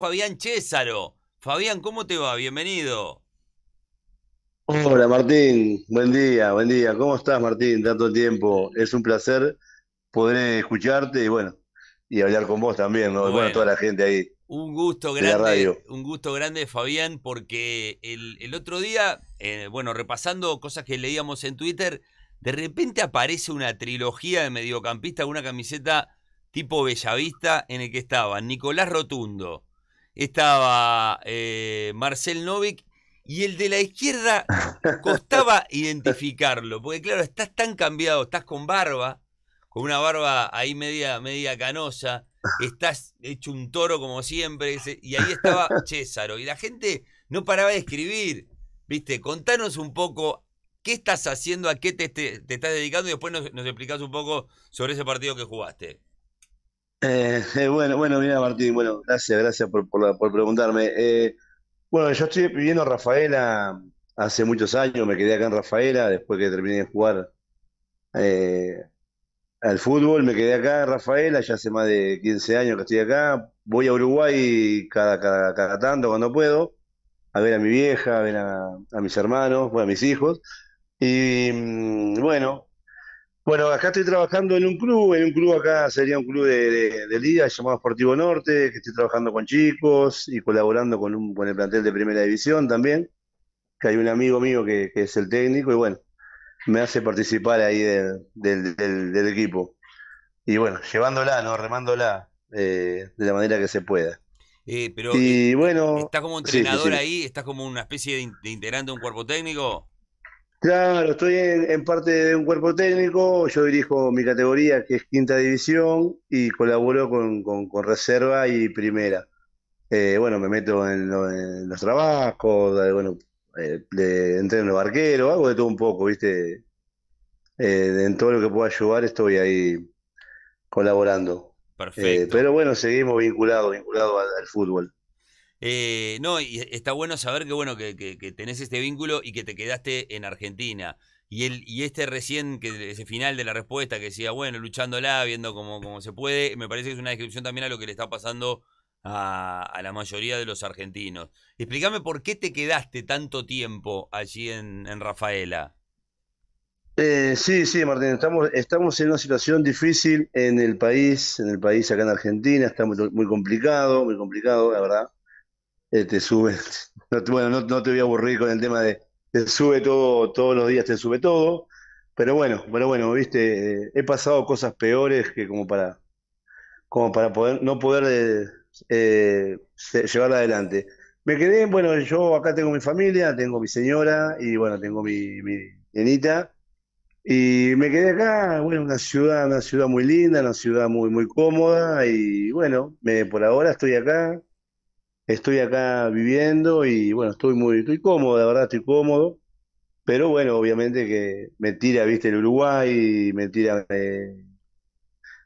Fabián Césaro. Fabián, ¿cómo te va? Bienvenido. Hola Martín, buen día, buen día. ¿Cómo estás Martín? Tanto tiempo. Es un placer poder escucharte y bueno, y hablar con vos también, ¿no? Bueno, toda la gente ahí. Un gusto grande, un gusto grande Fabián, porque el, otro día, eh, bueno, repasando cosas que leíamos en Twitter, de repente aparece una trilogía de mediocampista, una camiseta tipo Bellavista, en el que estaba, Nicolás Rotundo, estaba eh, Marcel Novik y el de la izquierda costaba identificarlo, porque claro, estás tan cambiado, estás con barba, con una barba ahí media, media canosa, estás hecho un toro como siempre, y ahí estaba Césaro, y la gente no paraba de escribir, viste, contanos un poco qué estás haciendo, a qué te, estás dedicando, y después nos, nos explicás un poco sobre ese partido que jugaste. Eh, bueno, bueno, mira Martín, bueno, gracias, gracias por, por, por preguntarme. Eh, bueno, yo estoy viviendo en Rafaela hace muchos años, me quedé acá en Rafaela después que terminé de jugar eh, al fútbol, me quedé acá en Rafaela, ya hace más de 15 años que estoy acá, voy a Uruguay cada, cada, cada tanto cuando puedo, a ver a mi vieja, a ver a, mis hermanos, bueno, a mis hijos, y mm, bueno, bueno, acá estoy trabajando en un club, en un club acá sería un club de, de, liga llamado Sportivo Norte, que estoy trabajando con chicos y colaborando con, un, con el plantel de Primera División también, que hay un amigo mío que, es el técnico y bueno, me hace participar ahí del, equipo. Y bueno, llevándola, ¿no? Remándola eh, de la manera que se pueda. Eh, pero y, eh, bueno, ¿estás como entrenador ahí? ¿Estás como una especie de, de integrante de un cuerpo técnico? Claro, estoy en, parte de un cuerpo técnico, yo dirijo mi categoría que es quinta división y colaboro con, reserva y primera. Eh, bueno, me meto en, los trabajos, eh, bueno, eh, de, entreno barquero, hago de todo un poco, ¿viste? Eh, en todo lo que pueda ayudar estoy ahí colaborando. Perfecto. pero bueno, seguimos vinculados, vinculados al fútbol. Eh, no, y e, está bueno saber que bueno, que, tenés este vínculo y que te quedaste en Argentina. Y el, y este recién, que ese final de la respuesta que decía, bueno, luchándola, viendo cómo, se puede, me parece que es una descripción también a lo que le está pasando a, la mayoría de los argentinos. Explícame por qué te quedaste tanto tiempo allí en, Rafaela. Eh, sí, sí, Martín, estamos, estamos en una situación difícil en el país, en el país acá en Argentina, está muy complicado, muy complicado, la verdad. Eh, te sube, no, bueno, no, te voy a aburrir con el tema de te sube todo, todos los días te sube todo, pero bueno, pero bueno, viste, eh, he pasado cosas peores que como para, como para poder, no poder eh, eh, llevarla adelante. Me quedé, bueno, yo acá tengo mi familia, tengo mi señora y bueno, tengo mi, mi nenita. Y me quedé acá, bueno, una ciudad, una ciudad muy linda, una ciudad muy, muy cómoda y bueno, me, por ahora estoy acá, estoy acá viviendo y bueno, estoy muy, estoy cómodo, la verdad estoy cómodo, pero bueno, obviamente que me tira, viste, el Uruguay, me tira eh,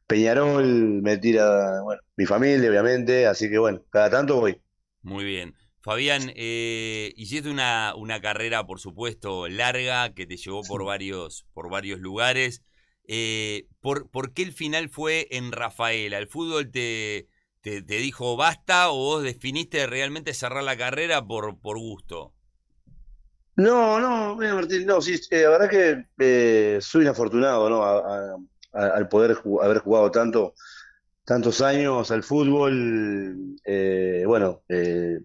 Peñarol, me tira, bueno, mi familia, obviamente, así que bueno, cada tanto voy. Muy bien. Fabián, eh, hiciste una, una carrera, por supuesto, larga, que te llevó por varios, por varios lugares. Eh, ¿por, ¿Por qué el final fue en Rafaela? ¿El fútbol te, te, dijo basta o vos definiste realmente cerrar la carrera por, gusto? No, no, Martín, no, sí, la verdad que eh, soy afortunado, ¿no? al poder haber jugado tanto, tantos años al fútbol, eh, bueno, eh,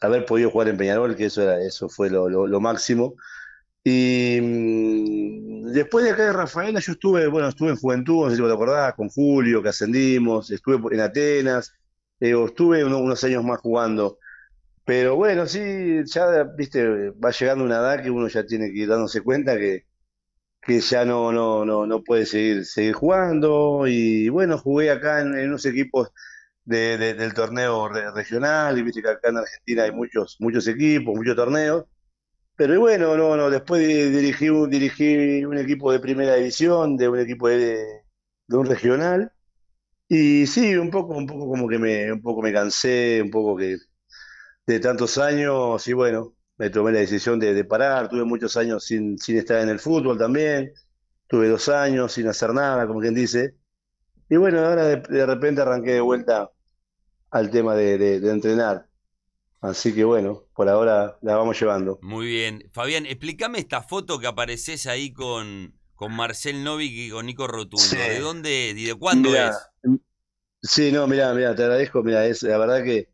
haber podido jugar en Peñarol, que eso, era, eso fue lo máximo. Y mm, después de acá de Rafaela, yo estuve, bueno, estuve en Juventud, no sé si te acordás, con Julio, que ascendimos, estuve en Atenas, eh, estuve unos, años más jugando. Pero bueno, sí, ya, viste, va llegando una edad que uno ya tiene que ir dándose cuenta que, que ya no, no, no, puede seguir, seguir jugando. Y bueno, jugué acá en, unos equipos del torneo regional, y viste que acá en Argentina hay muchos, muchos equipos, muchos torneos. Pero bueno, no, no, después dirigí un, dirigí un equipo de primera división, de un equipo de, un regional. Y sí, un poco, un poco como que me, un poco me cansé, un poco que de tantos años, y bueno, me tomé la decisión de, parar, tuve muchos años sin, sin estar en el fútbol también, tuve dos años sin hacer nada, como quien dice. Y bueno, ahora de, repente arranqué de vuelta al tema de entrenar. Así que bueno, por ahora la vamos llevando. Muy bien. Fabián, explícame esta foto que apareces ahí con, Marcel Novik y con Nico Rotundo. ¿De dónde de cuándo es? Em, sí, no, mira, mira, te agradezco. Mira, la verdad que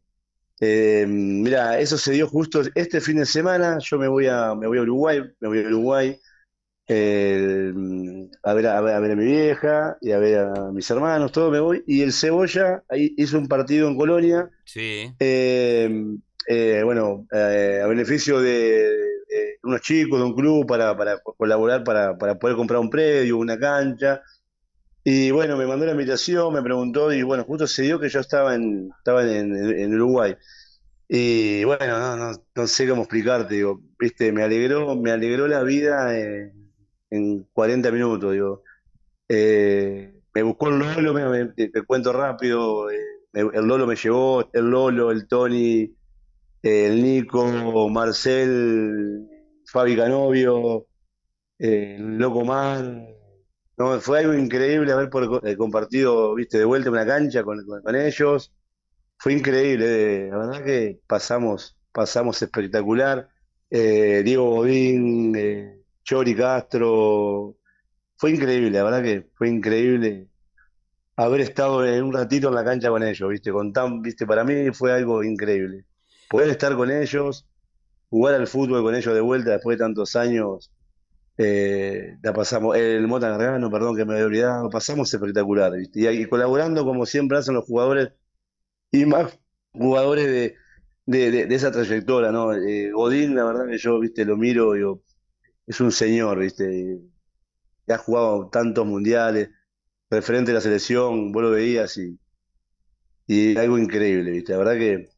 eh, em, mira, eso se dio justo este fin de semana. Yo me voy a me voy a Uruguay, me voy a Uruguay em, a, ver, a, ver, a mi vieja y a ver a mis hermanos, todo me voy. Y el Cebolla ahí hizo un partido en Colonia. Sí. Eh, bueno, eh, a beneficio de, unos chicos, de un club, para, colaborar, para, poder comprar un predio, una cancha. Y bueno, me mandó la invitación, me preguntó, y bueno, justo se dio que yo estaba en, en, Uruguay. Y bueno, no, sé cómo explicarte, viste, me alegró, me alegró la vida en, 40 minutos, digo. Eh, me buscó el Lolo, te, cuento rápido, el Lolo me llevó, el Lolo, el Tony, el eh, Nico, Marcel, Fabi Canovio, eh, Loco Man. No, fue algo increíble haber eh, compartido, viste, de vuelta una cancha con, ellos. Fue increíble, la verdad que pasamos, pasamos espectacular. Diego Bodín, Chori Castro, fue increíble, la verdad que fue increíble haber estado en un ratito en la cancha con ellos, viste, con tan, viste, para mí fue algo increíble poder estar con ellos, jugar al fútbol con ellos de vuelta después de tantos años, eh, la pasamos, el Mota Gargano, perdón que me había olvidado, pasamos espectacular. Y, y, colaborando como siempre hacen los jugadores y más jugadores de, esa trayectoria, ¿no? Eh, la verdad que yo, viste, lo miro, digo, es un señor, viste, ha jugado tantos mundiales, referente de la selección, vos lo veías y, y algo increíble, viste, la verdad que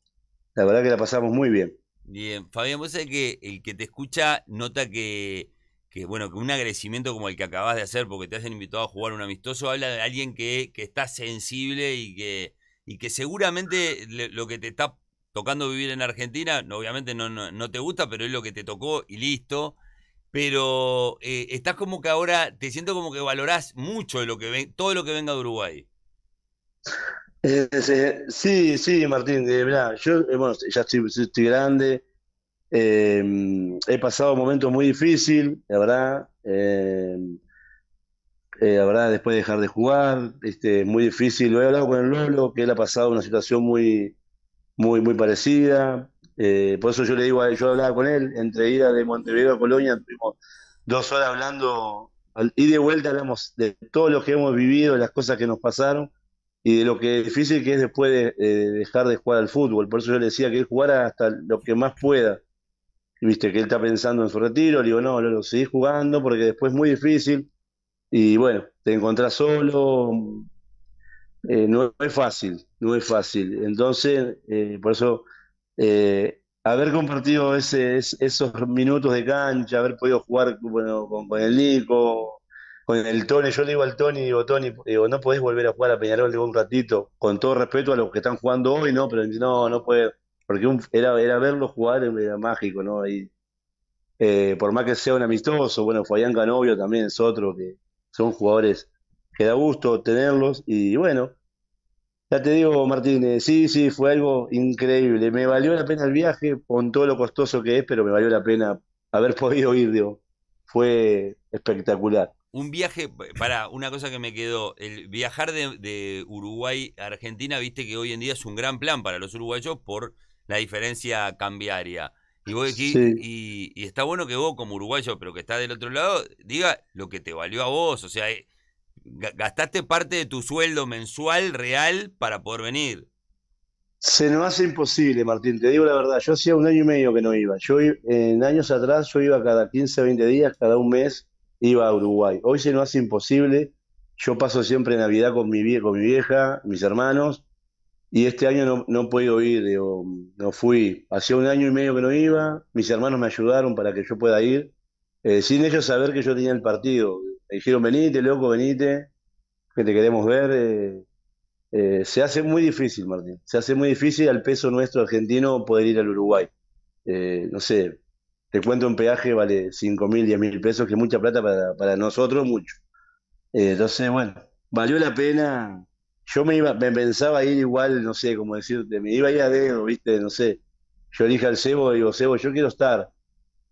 la verdad que la pasamos muy bien. Bien, Fabián, vos sabés que el que te escucha nota que, que, bueno, que un agradecimiento como el que acabas de hacer porque te hacen invitado a jugar un amistoso, habla de alguien que, está sensible y que, y que seguramente lo que te está tocando vivir en Argentina, obviamente no, no, te gusta, pero es lo que te tocó y listo. Pero eh, estás como que ahora, te siento como que valorás mucho lo que todo lo que venga de Uruguay sí, sí, Martín, de eh, verdad, yo eh, bueno, ya estoy, grande, eh, he pasado momentos muy difíciles, la verdad, la verdad, después de dejar de jugar, este, muy difícil, lo he hablado con el Lolo, que él ha pasado una situación muy, muy, muy parecida, por eso yo le digo, a él, yo hablaba con él, entre ida de Montevideo a Colonia, estuvimos dos horas hablando, y de vuelta hablamos de todo lo que hemos vivido, las cosas que nos pasaron, y de lo que es difícil que es después de, dejar de jugar al fútbol. Por eso yo le decía que él jugara hasta lo que más pueda. Viste que él está pensando en su retiro, le digo, no, lo sigues jugando porque después es muy difícil. Y bueno, te encontrás solo, eh, no es fácil, no es fácil. Entonces, eh, por eso, eh, haber compartido ese, esos minutos de cancha, haber podido jugar bueno, con, con el Nico, con el Tony, yo le digo al Tony, digo, Tony, digo, no podés volver a jugar a Peñarol, digo, un ratito, con todo respeto a los que están jugando hoy, ¿no? Pero no, no puede, porque era, era verlo jugar, era mágico, ¿no? Y, eh, por más que sea un amistoso, bueno, Fabián Canovio también es otro, que son jugadores que da gusto tenerlos, y bueno, ya te digo, Martínez, sí, sí, fue algo increíble, me valió la pena el viaje, con todo lo costoso que es, pero me valió la pena haber podido ir, digo, fue espectacular un viaje, para una cosa que me quedó, el viajar de, Uruguay a Argentina, viste que hoy en día es un gran plan para los uruguayos por la diferencia cambiaria. Y, voy y, está bueno que vos como uruguayo, pero que estás del otro lado, diga lo que te valió a vos. O sea, eh, gastaste parte de tu sueldo mensual real para poder venir. Se nos hace imposible, Martín, te digo la verdad. Yo hacía un año y medio que no iba. Yo en años atrás yo iba cada 15, 20 días, cada un mes iba a Uruguay. Hoy se nos hace imposible. Yo paso siempre Navidad con mi, con mi vieja, mis hermanos, y este año no, no podido ir, no fui. Hacía un año y medio que no iba, mis hermanos me ayudaron para que yo pueda ir, eh, sin ellos saber que yo tenía el partido. Me dijeron, venite, loco, venite, que te queremos ver. Eh, eh, se hace muy difícil, Martín, se hace muy difícil al peso nuestro argentino poder ir al Uruguay. no sé, te cuento un peaje vale 5 mil, 10 mil pesos, que es mucha plata para, nosotros, mucho. Eh, entonces, bueno, valió la pena. Yo me iba, me pensaba ir igual, no sé, como decirte, me iba a ir a viste, no sé. Yo dije al Sebo, digo, Sebo, yo quiero estar.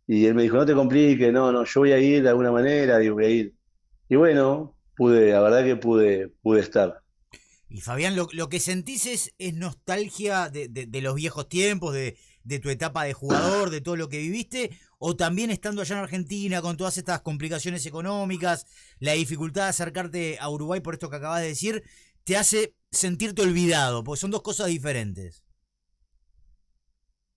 Y él me dijo, no te compliques, no, no, yo voy a ir de alguna manera, digo, voy a ir. Y bueno, pude, la verdad que pude, pude estar. Y Fabián, lo, que sentís es, nostalgia de los viejos tiempos, de, de tu etapa de jugador, de todo lo que viviste, o también estando allá en Argentina con todas estas complicaciones económicas, la dificultad de acercarte a Uruguay por esto que acabas de decir, te hace sentirte olvidado, porque son dos cosas diferentes.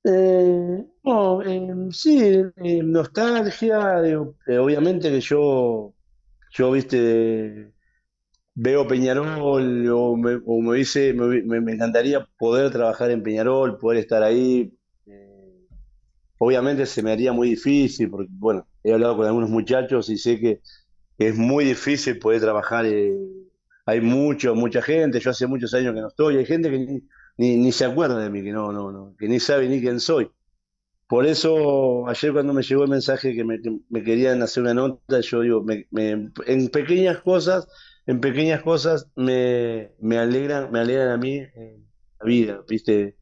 Eh, no, em, sí, em, nostalgia, eh, obviamente que yo, yo viste, veo Peñarol o me, dice, me, encantaría poder trabajar en Peñarol, poder estar ahí, Obviamente se me haría muy difícil, porque bueno, he hablado con algunos muchachos y sé que es muy difícil poder trabajar. Eh, hay mucho, mucha gente, yo hace muchos años que no estoy, hay gente que ni, se acuerda de mí, que no, no, no, que ni sabe ni quién soy. Por eso ayer cuando me llegó el mensaje que me, me querían hacer una nota, yo digo, me, en pequeñas cosas, en pequeñas cosas me, me alegran, me a mí eh, la vida, viste,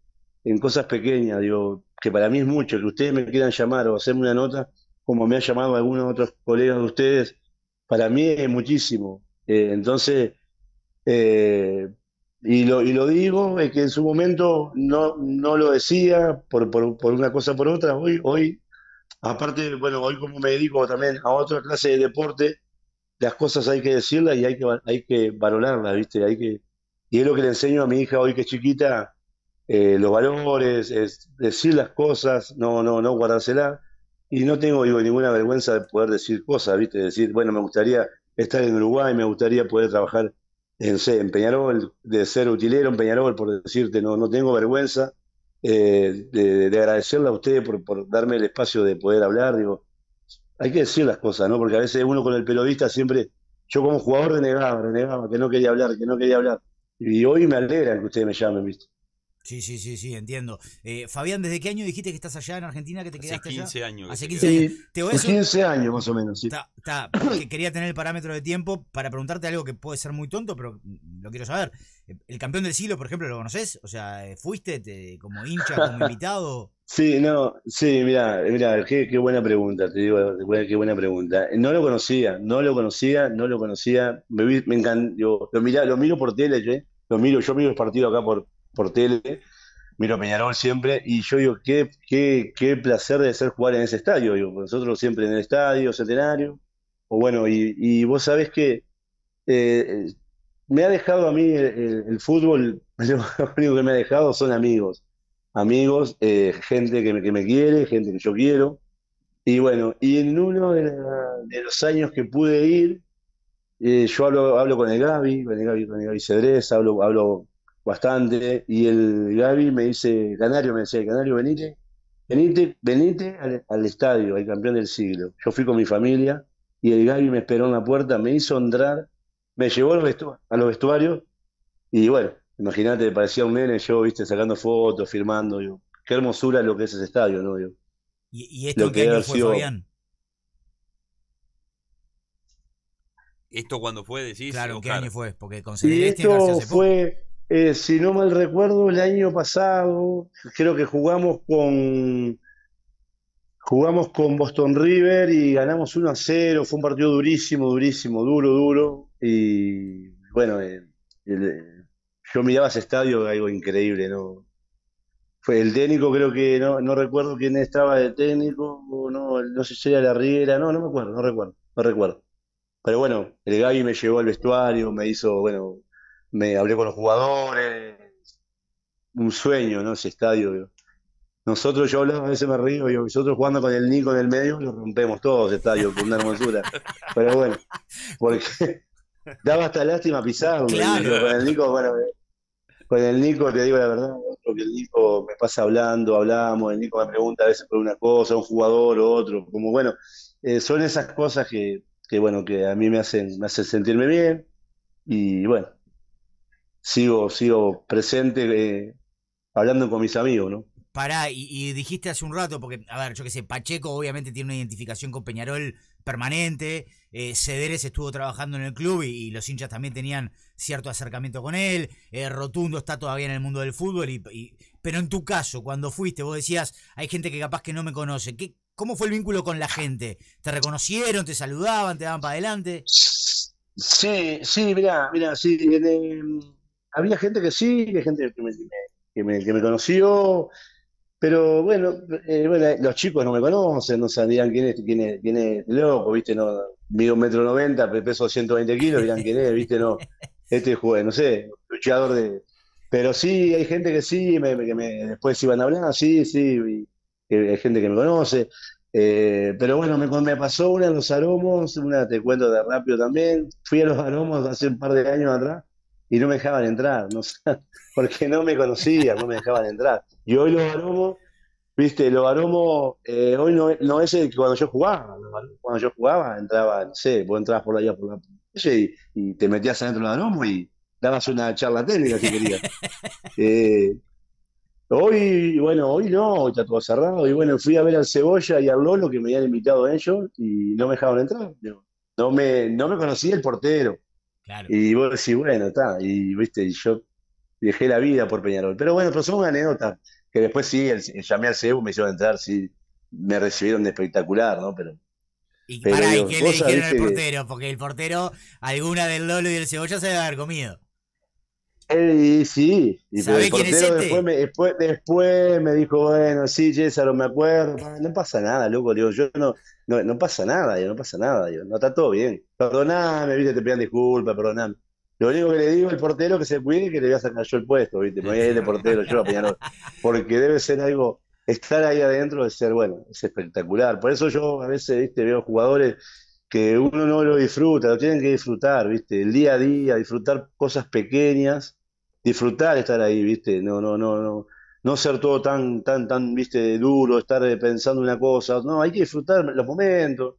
en cosas pequeñas, digo, que para mí es mucho, que ustedes me quieran llamar o hacerme una nota, como me han llamado algunos otros colegas de ustedes, para mí es muchísimo. Eh, entonces, eh, y, lo, y lo digo, es que en su momento no, no lo decía por, por, una cosa o por otra, hoy, hoy, aparte, bueno, hoy como me dedico también a otra clase de deporte, las cosas hay que decirlas y hay que, hay que valorarlas, ¿viste? Hay que, y es lo que le enseño a mi hija hoy que es chiquita, eh, los valores, decir las cosas, no, no, no guardárselas. Y no tengo digo, ninguna vergüenza de poder decir cosas, ¿viste? Decir, bueno, me gustaría estar en Uruguay, me gustaría poder trabajar en, en Peñarol, de ser utilero en Peñarol, por decirte, no, no tengo vergüenza eh, de, agradecerle a ustedes por, darme el espacio de poder hablar, digo, hay que decir las cosas, ¿no? Porque a veces uno con el periodista siempre, yo como jugador renegaba, renegaba, que no quería hablar, que no quería hablar. Y hoy me alegra que ustedes me llamen, ¿viste? Sí, sí, sí, sí, entiendo. Eh, Fabián, ¿desde qué año dijiste que estás allá en Argentina, que te quedaste 15 allá? años. Hace 15 años. Sí, 15 años más o menos, sí. Está, quería tener el parámetro de tiempo para preguntarte algo que puede ser muy tonto, pero lo quiero saber. ¿El campeón del siglo, por ejemplo, lo conoces? O sea, eh, ¿fuiste como hincha, como invitado? Sí, no, sí, mira, mira, qué, buena pregunta, te digo, qué buena pregunta. No lo conocía, no lo conocía, no lo conocía. Me, me encantó, lo, miro por tele, ¿eh? lo miro, yo miro el partido acá por, por tele, miro Peñarol siempre, y yo digo, qué, qué, placer de ser jugar en ese estadio, nosotros siempre en el estadio, centenario, o bueno, y, vos sabés que eh, me ha dejado a mí el, fútbol, lo único que me ha dejado son amigos, amigos, eh, gente que me, quiere, gente que yo quiero, y bueno, y en uno de, los años que pude ir, eh, yo hablo, con el Gabi con el Gaby, con Cedrés, hablo, hablo bastante. Y el Gaby me dice, Canario me dice... Canario, venite, venite, venite al, estadio, al campeón del siglo. Yo fui con mi familia y el Gaby me esperó en la puerta, me hizo entrar, me llevó a los, a los vestuarios y bueno, imagínate, parecía un nene yo, viste, sacando fotos, firmando, qué hermosura lo que es ese estadio, ¿no? ¿Y, esto lo que año fue, ¿Esto cuando fue, decís? Claro, qué año fue? Porque con Celeste hace esto fue... Eh, si no mal recuerdo, el año pasado, creo que jugamos con jugamos con Boston River y ganamos 1 a 0. Fue un partido durísimo, durísimo, duro, duro. Y bueno, eh, eh, yo miraba ese estadio, algo increíble, ¿no? Fue el técnico, creo que no, no recuerdo quién estaba de técnico, no, no sé si era la Riera, no, no me acuerdo, no recuerdo, no recuerdo. Pero bueno, el Gaby me llevó al vestuario, me hizo, bueno, me hablé con los jugadores, un sueño, ¿no? Ese estadio. Nosotros, yo a veces me río, y nosotros jugando con el Nico en el medio, lo rompemos todos estadios estadio, con una hermosura. Pero bueno, porque daba hasta lástima pisar, con el Nico, bueno, con el Nico te digo la verdad, que el Nico me pasa hablando, hablamos, el Nico me pregunta a veces por una cosa, un jugador o otro, como bueno, eh, son esas cosas que, bueno, que a mí me hacen, me hacen sentirme bien y bueno, sigo, sigo presente eh, hablando con mis amigos, ¿no? Pará, y, dijiste hace un rato, porque, a ver, yo qué sé, Pacheco obviamente tiene una identificación con Peñarol permanente, eh, Cederes estuvo trabajando en el club y, los hinchas también tenían cierto acercamiento con él, eh, Rotundo está todavía en el mundo del fútbol, y, pero en tu caso, cuando fuiste, vos decías, hay gente que capaz que no me conoce, ¿Qué, ¿cómo fue el vínculo con la gente? ¿Te reconocieron, te saludaban, te daban para adelante? Sí, sí, mira, Mirá, sí. En, había gente que sí, que gente que me, conoció, pero eh, bueno, los chicos no me conocen, no sabían quién es, quién es, loco, viste, no, mido un metro noventa, peso 120 kilos, dirán quién es, viste, no, este juez, no sé, luchador de... Pero sí, hay gente que sí, me, que después iban a hablar, sí, sí, eh, hay gente que me conoce. Eh, pero bueno, me, pasó una en los aromos, una te cuento de rápido también, fui a los aromos hace un par de años atrás, y no me dejaban entrar, no porque no me conocían, no me dejaban entrar. Y hoy los aromos, viste, los aromos, eh, hoy no, es el que cuando yo jugaba, cuando yo jugaba entraba, no sé, vos entrabas por allá por la calle y, te metías adentro del aromo y dabas una charla técnica si querías. Eh, hoy, bueno, hoy no, hoy está todo cerrado, y bueno, fui a ver al Cebolla y al Lolo que me habían invitado ellos y no me dejaban entrar. no me, no me conocía el portero y vos decís, bueno, está, y viste, yo dejé la vida por Peñarol. Pero bueno, pero son una anécdota, que después sí, llamé al CEU, me hicieron entrar, sí, me recibieron de espectacular, ¿no? Pero... Y, pará, ¿y le dijeron al portero? Porque el portero, alguna del Lolo y del Cebolla se debe haber comido. Eh, sí, y el portero este? después, me, después, me, dijo, bueno, sí, César, me acuerdo. No pasa nada, loco, digo, yo no, no, pasa nada, yo no pasa nada, yo no está todo bien. Perdoname, viste, te pidan disculpas, perdoname. Lo único que le digo al portero es que se cuide y que le voy a sacar yo el puesto, viste, me voy portero yo Porque debe ser algo, estar ahí adentro de ser, bueno, es espectacular. Por eso yo a veces, viste, veo jugadores que uno no lo disfruta, lo tienen que disfrutar, ¿viste? El día a día, disfrutar cosas pequeñas, disfrutar estar ahí, ¿viste? No, no, no, no. No ser todo tan, tan, tan, viste, duro, estar eh, pensando una cosa. No, hay que disfrutar los momentos.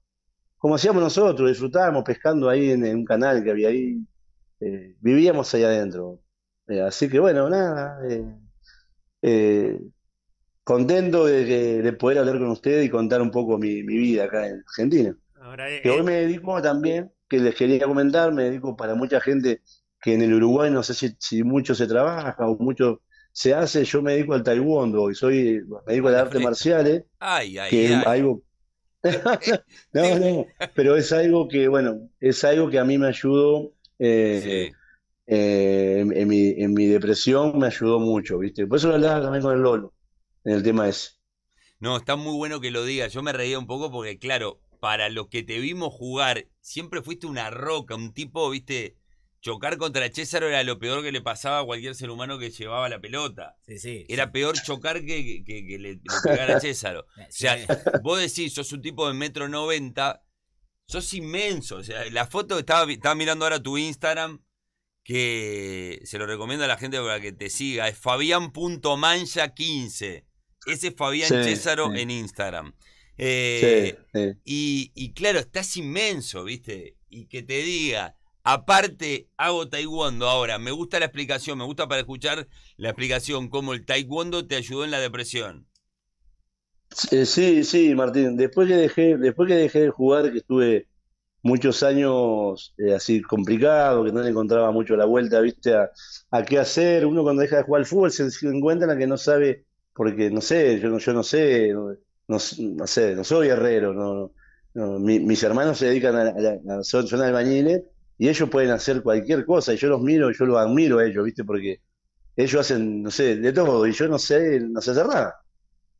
Como hacíamos nosotros, disfrutábamos pescando ahí en, un canal que había ahí. Eh, vivíamos ahí adentro. Eh, así que bueno, nada. contento de, poder hablar con usted y contar un poco mi, mi vida acá en Argentina. Eh, que hoy eh, me dedico también, que les quería comentar, me dedico para mucha gente que en el Uruguay no sé si, mucho se trabaja o mucho se hace, yo me dedico al taekwondo y soy, me dedico a las artes marciales, ay, ay, que es algo... Eh, no, no, pero es algo que, bueno, es algo que a mí me ayudó en, mi, en mi depresión, me ayudó mucho, ¿viste? Por eso lo hablaba también con el Lolo, en el tema ese. No, está muy bueno que lo diga. Yo me reía un poco porque, claro, para los que te vimos jugar, siempre fuiste una roca, un tipo, viste, chocar contra César era lo peor que le pasaba a cualquier ser humano que llevaba la pelota. era peor chocar que, que, que le, a César. O sea, vos decís, sos un tipo de metro noventa, sos inmenso. O sea, la foto, estaba, estaba mirando ahora tu Instagram, que se lo recomiendo a la gente para que te siga, es fabián.mancha15. Ese es Fabián Césaro en Instagram. Eh, y, claro, estás inmenso, ¿viste? Y que te diga, aparte hago taekwondo ahora, me gusta la explicación, me gusta para escuchar la explicación, cómo el taekwondo te ayudó en la depresión. Eh, sí, sí, Martín. Después que dejé, después que dejé de jugar, que estuve muchos años eh, así complicado, que no le encontraba mucho la vuelta, viste, a, qué hacer. Uno cuando deja de jugar al fútbol se encuentra en la que no sabe, porque no sé, yo no, yo no sé, no, sé, no soy guerrero, no, mis hermanos se dedican a, la, son, albañiles y ellos pueden hacer cualquier cosa, y yo los miro, yo los admiro a ellos, ¿viste? Porque ellos hacen, no sé, de todo, y yo no sé, no sé hacer nada.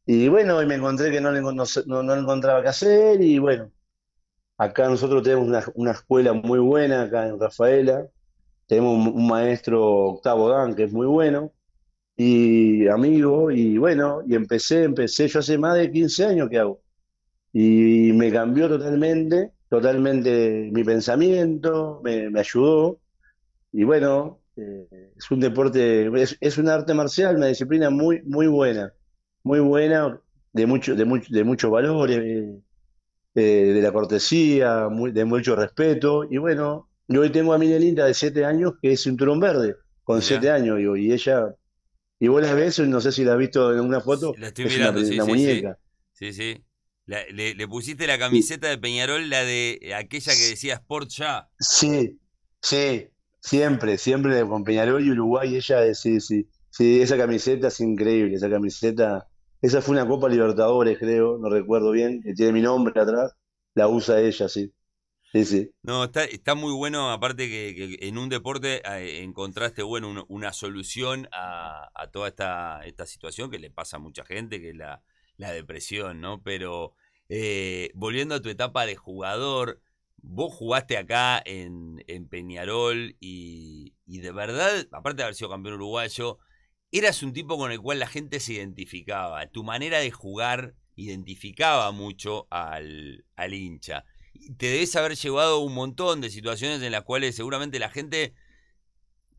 Y bueno, y me encontré que no, no, encontraba qué hacer, y bueno, acá nosotros tenemos una, escuela muy buena, acá en Rafaela, tenemos un, un maestro Octavo Dan, que es muy bueno, y amigo, y bueno, y empecé, empecé, yo hace más de 15 años que hago, y me cambió totalmente, totalmente mi pensamiento, me, ayudó, y bueno, eh, es un deporte, es, un arte marcial, una disciplina muy, muy buena, muy buena, de mucho, de mucho, de muchos valores, eh, eh, de la cortesía, de mucho respeto, y bueno, yo hoy tengo a mi de 7 años que es cinturón verde, con 7 años, y ella y vos las ves, no sé si la has visto en una foto. La estoy mirando, muñeca. Sí, sí. le, pusiste la camiseta de Peñarol, la de eh, aquella que decía Sport Ya. Sí, sí. Siempre, siempre con Peñarol y Uruguay, ella, sí, sí. Sí, esa camiseta es increíble, esa camiseta. Esa fue una Copa Libertadores, creo, no recuerdo bien, que tiene mi nombre atrás. La usa ella, sí. No, está, muy bueno, aparte que, en un deporte ah, eh, encontraste, bueno, una solución a, toda esta, esta, situación que le pasa a mucha gente, que es la, depresión, ¿no? Pero eh, volviendo a tu etapa de jugador, vos jugaste acá en, Peñarol y, de verdad, aparte de haber sido campeón uruguayo, eras un tipo con el cual la gente se identificaba. Tu manera de jugar identificaba mucho al, al hincha te debes haber llevado un montón de situaciones en las cuales seguramente la gente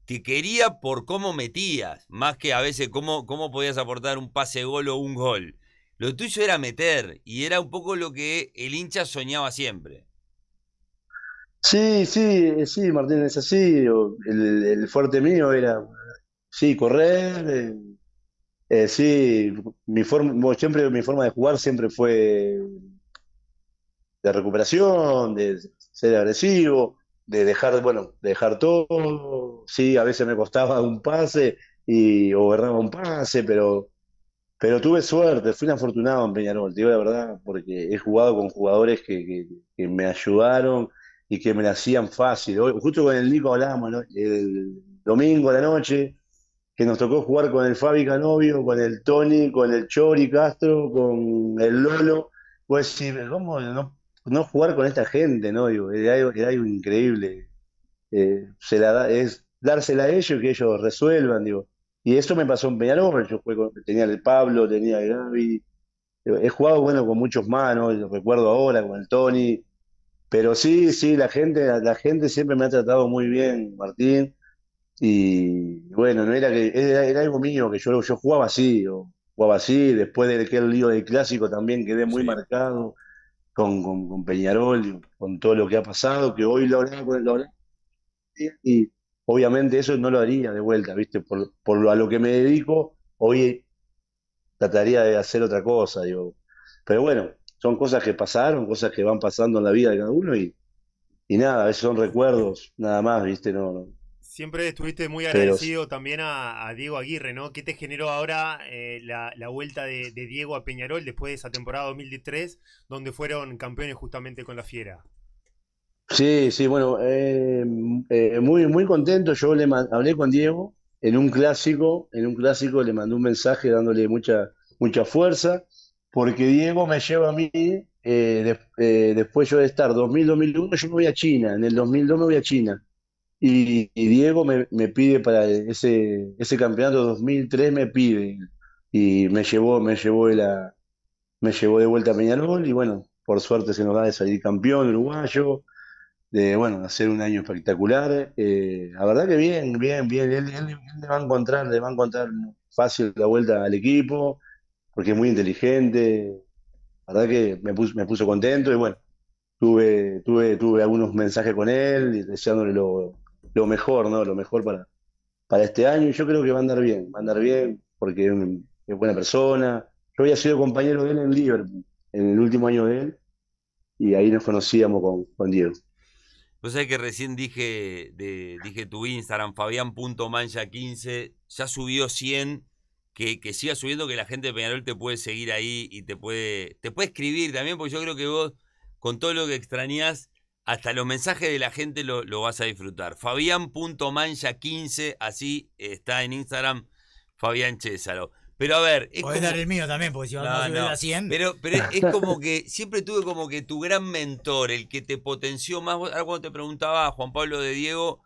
te quería por cómo metías, más que a veces cómo, cómo podías aportar un pase gol o un gol. Lo tuyo era meter y era un poco lo que el hincha soñaba siempre. Sí, sí, sí, Martín, es así. El, fuerte mío era, sí, correr. Eh, eh, sí, mi forma, siempre mi forma de jugar siempre fue de recuperación, de ser agresivo, de dejar, bueno, dejar todo. Sí, a veces me costaba un pase y, o un pase, pero, pero tuve suerte, fui un afortunado en Peñarol, digo la verdad, porque he jugado con jugadores que, me ayudaron y que me lo hacían fácil. justo con el Nico hablábamos el domingo a la noche, que nos tocó jugar con el Fabi Canovio, con el Tony, con el Chori Castro, con el Lolo. Pues sí, ¿cómo no no jugar con esta gente, ¿no? Digo, era, algo increíble. Eh, se la da, es dársela a ellos y que ellos resuelvan, digo. Y eso me pasó en Peñarol, yo jugué con, tenía el Pablo, tenía el Gaby, he jugado bueno con muchos manos, lo recuerdo ahora con el Tony, pero sí, sí, la gente, la gente siempre me ha tratado muy bien, Martín, y bueno, no era que, era, algo mío, que yo, yo jugaba así, o jugaba así, después de aquel lío del clásico también quedé muy marcado con, con, Peñarol, con todo lo que ha pasado, que hoy lo hablaba con el y obviamente eso no lo haría de vuelta, ¿viste? Por, lo, a lo que me dedico, hoy trataría de hacer otra cosa, digo. Pero bueno, son cosas que pasaron, cosas que van pasando en la vida de cada uno y, y nada, a son recuerdos, nada más, ¿viste? no, Siempre estuviste muy agradecido también a, Diego Aguirre, ¿no? ¿Qué te generó ahora eh, la, vuelta de, Diego a Peñarol después de esa temporada 2003, donde fueron campeones justamente con la Fiera? Sí, sí, bueno, eh, eh muy, muy contento. Yo le hablé con Diego en un clásico, en un clásico le mandé un mensaje dándole mucha, mucha fuerza, porque Diego me lleva a mí, eh, después yo de estar 2000-2001, yo me voy a China, en el 2002 me voy a China y, Diego me, pide para ese, ese campeonato 2003, me pide. Y me llevó, me llevó, la, me llevó de vuelta a Peñarol y bueno, por suerte se nos da a salir campeón uruguayo, de bueno, hacer un año espectacular. Eh, la verdad que bien, bien, bien. Él, le va a encontrar, le va a encontrar fácil la vuelta al equipo, porque es muy inteligente. La verdad que me puso, me puso contento y bueno, tuve, tuve, tuve algunos mensajes con él, deseándole lo, lo mejor, ¿no? Lo mejor para, para este año y yo creo que va a andar bien, va a andar bien porque es, buena persona. Yo había sido compañero de él en Liverpool, en el último año de él, y ahí nos conocíamos con, con Diego. Vos sabés que recién dije, dije tu Instagram, fabián.mancha15, ya subió 100, que, que siga subiendo, que la gente de Peñarol te puede seguir ahí y te puede, te puede escribir también, porque yo creo que vos, con todo lo que extrañás, hasta los mensajes de la gente lo, vas a disfrutar. Fabián.mancha15, así está en Instagram Fabián Césaro. Pero a ver. Es Podés dar el mío también, porque si no, a subir 100. Pero, ah, es como que siempre tuve como que tu gran mentor, el que te potenció más. Ahora cuando te preguntaba Juan Pablo de Diego,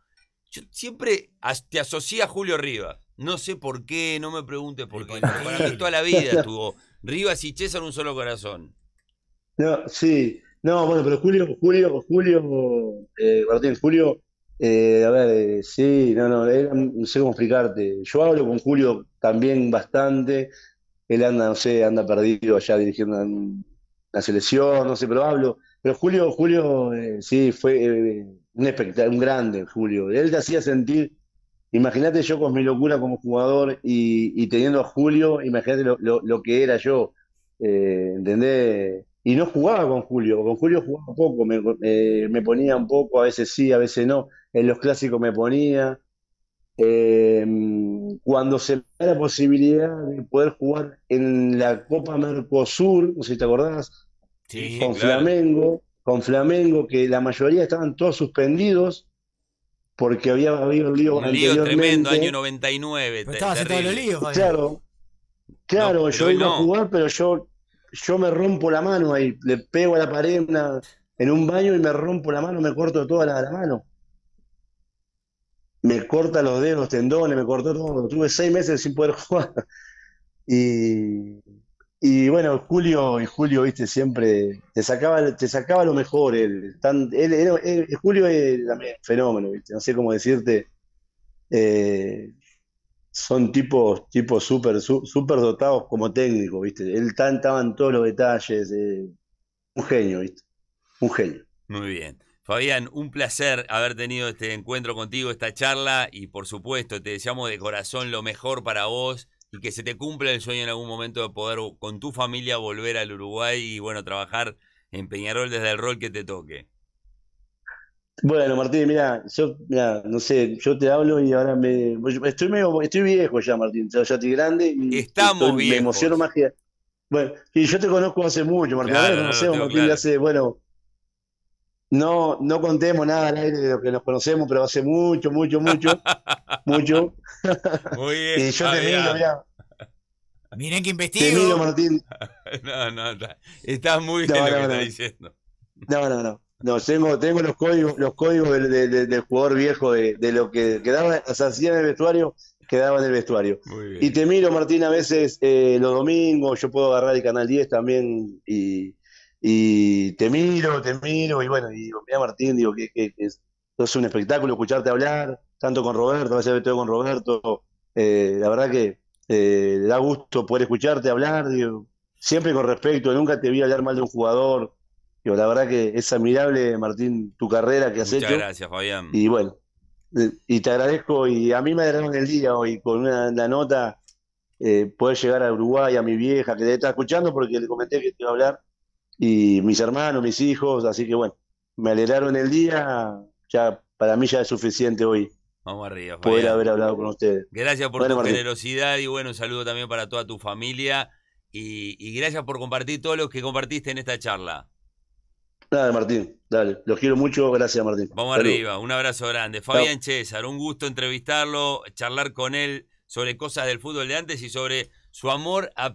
siempre te asocié a Julio Rivas. No sé por qué, no me preguntes por qué. Para toda la vida tuvo Rivas y César un solo corazón. No, sí. No, bueno, pero Julio, Julio, Julio, eh, Martín, Julio, eh, a ver, eh, sí, no, no, eh, no sé cómo explicarte. Yo hablo con Julio también bastante. Él anda, no sé, anda perdido allá dirigiendo la selección, no sé, pero hablo. Pero Julio, Julio, sí, fue un espectáculo, un grande Julio. Él te hacía sentir, imagínate yo con mi locura como jugador y, y teniendo a Julio, imagínate lo, lo, lo, que era yo, ¿entendés? y no jugaba con Julio, con Julio jugaba poco, eh, me, ponía un poco, a veces sí, a veces no, en los clásicos me ponía. Eh, cuando se me da la posibilidad de poder jugar en la Copa Mercosur, no sé si te acordás, con Flamengo, con Flamengo, que la mayoría estaban todos suspendidos porque había habido un lío tremendo, año 99. Estaba en todos los líos. Claro, claro yo iba a jugar, pero yo yo me rompo la mano ahí, le pego a la pared en un baño y me rompo la mano, me corto toda la, mano. Me corta los dedos, tendones, me cortó todo. Tuve seis meses sin poder jugar. Y, bueno, Julio, y Julio, viste, siempre te sacaba, te sacaba lo mejor. Él, Julio es fenómeno, viste, no sé cómo decirte. Eh, son tipos tipos súper super dotados como técnico, ¿viste? Él tantaban todos los detalles, eh, un genio, ¿viste? Un genio. Muy bien. Fabián, un placer haber tenido este encuentro contigo, esta charla y por supuesto te deseamos de corazón lo mejor para vos y que se te cumpla el sueño en algún momento de poder con tu familia volver al Uruguay y bueno, trabajar en Peñarol desde el rol que te toque. Bueno, Martín, mira, yo mira, no sé, yo te hablo y ahora me estoy medio, estoy viejo ya, Martín, ya estoy grande y Estamos estoy, me emociono más que bueno, y yo te conozco hace mucho, Martín, no, bueno, no, no contemos nada al aire de lo que nos conocemos, pero hace mucho, mucho, mucho, mucho. Muy bien. y yo te miro, mira. Miren que investigo. Te miro, Martín. no, no, estás muy bien lo que estás diciendo. No, no, no. No, tengo, tengo los códigos, los códigos del, jugador viejo, de, de, lo que quedaba, hacía en el vestuario, quedaba en el vestuario. Y te miro, Martín, a veces eh, los domingos, yo puedo agarrar el Canal 10 también y, te miro, te miro, y bueno, y digo, mira Martín, digo que, es un espectáculo escucharte hablar, tanto con Roberto, a veces todo con Roberto, eh, la verdad que eh, da gusto poder escucharte hablar, digo, siempre con respeto, nunca te vi hablar mal de un jugador, la verdad que es admirable, Martín, tu carrera que has hecho. Muchas gracias, Fabián. Y bueno, eh, y te agradezco. Y a mí me alegraron el día hoy con una, la nota. Eh, poder llegar a Uruguay, a mi vieja, que te está escuchando, porque le comenté que te iba a hablar. Y mis hermanos, mis hijos, así que bueno, me alegraron el día. Ya para mí ya es suficiente hoy. Vamos arriba. Poder haber hablado con ustedes. Gracias por tu generosidad y bueno, un saludo también para toda tu familia. Y, y gracias por compartir todos los que compartiste en esta charla. Dale Martín, dale. Los quiero mucho. Gracias, Martín. Vamos arriba. Un abrazo grande. Fabián César, un gusto entrevistarlo, charlar con él sobre cosas del fútbol de antes y sobre su amor a